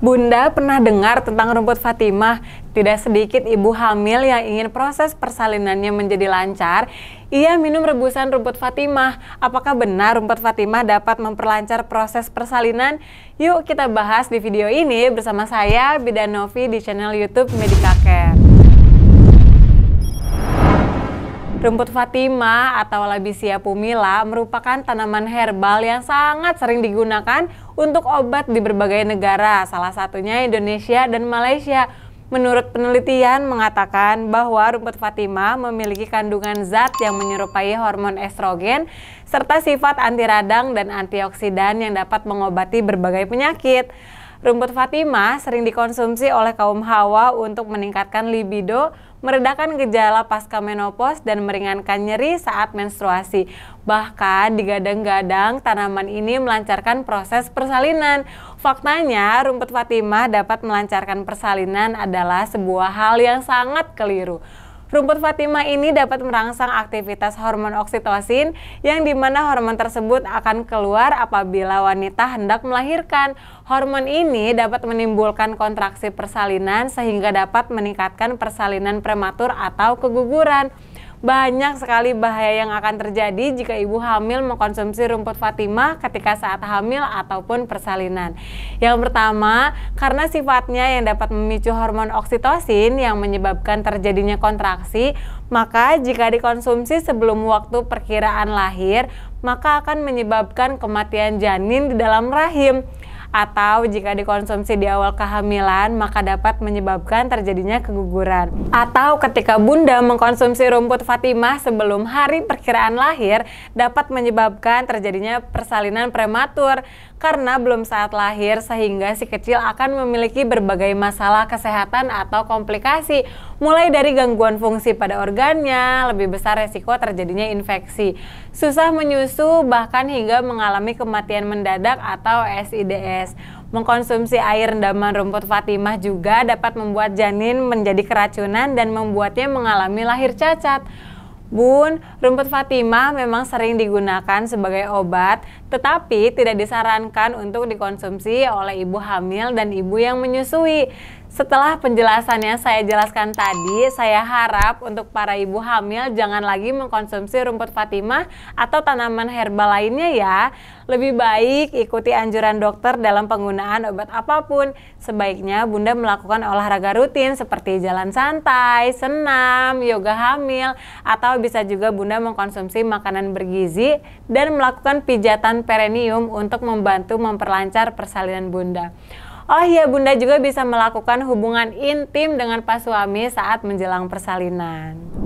Bunda pernah dengar tentang rumput Fatimah? Tidak sedikit ibu hamil yang ingin proses persalinannya menjadi lancar, ia minum rebusan rumput Fatimah. Apakah benar rumput Fatimah dapat memperlancar proses persalinan? Yuk kita bahas di video ini bersama saya Bidan Novi di channel YouTube Medica Care. Rumput Fatima atau Labisia pumila merupakan tanaman herbal yang sangat sering digunakan untuk obat di berbagai negara, salah satunya Indonesia dan Malaysia. Menurut penelitian mengatakan bahwa rumput Fatima memiliki kandungan zat yang menyerupai hormon estrogen serta sifat anti radang dan antioksidan yang dapat mengobati berbagai penyakit. Rumput Fatima sering dikonsumsi oleh kaum hawa untuk meningkatkan libido, meredakan gejala pasca menopause, dan meringankan nyeri saat menstruasi. Bahkan digadang-gadang tanaman ini melancarkan proses persalinan. Faktanya, rumput Fatima dapat melancarkan persalinan adalah sebuah hal yang sangat keliru. Rumput Fatima ini dapat merangsang aktivitas hormon oksitosin yang dimana hormon tersebut akan keluar apabila wanita hendak melahirkan. Hormon ini dapat menimbulkan kontraksi persalinan sehingga dapat meningkatkan persalinan prematur atau keguguran. Banyak sekali bahaya yang akan terjadi jika ibu hamil mengkonsumsi rumput Fatima ketika saat hamil ataupun persalinan. Yang pertama, karena sifatnya yang dapat memicu hormon oksitosin yang menyebabkan terjadinya kontraksi, maka jika dikonsumsi sebelum waktu perkiraan lahir, maka akan menyebabkan kematian janin di dalam rahim atau jika dikonsumsi di awal kehamilan maka dapat menyebabkan terjadinya keguguran. Atau ketika bunda mengkonsumsi rumput Fatimah sebelum hari perkiraan lahir dapat menyebabkan terjadinya persalinan prematur karena belum saat lahir sehingga si kecil akan memiliki berbagai masalah kesehatan atau komplikasi mulai dari gangguan fungsi pada organnya, lebih besar resiko terjadinya infeksi, susah menyusu bahkan hingga mengalami kematian mendadak atau SIDS. PMS. Mengkonsumsi air rendaman rumput Fatimah juga dapat membuat janin menjadi keracunan dan membuatnya mengalami lahir cacat. Bun, rumput Fatimah memang sering digunakan sebagai obat, tetapi tidak disarankan untuk dikonsumsi oleh ibu hamil dan ibu yang menyusui. Setelah penjelasannya saya jelaskan tadi, saya harap untuk para ibu hamil jangan lagi mengkonsumsi rumput Fatimah atau tanaman herbal lainnya ya. Lebih baik ikuti anjuran dokter dalam penggunaan obat apapun. Sebaiknya bunda melakukan olahraga rutin seperti jalan santai, senam, yoga hamil, atau bisa juga bunda mengkonsumsi makanan bergizi dan melakukan pijatan perenium untuk membantu memperlancar persalinan bunda. Oh iya, Bunda juga bisa melakukan hubungan intim dengan pas suami saat menjelang persalinan.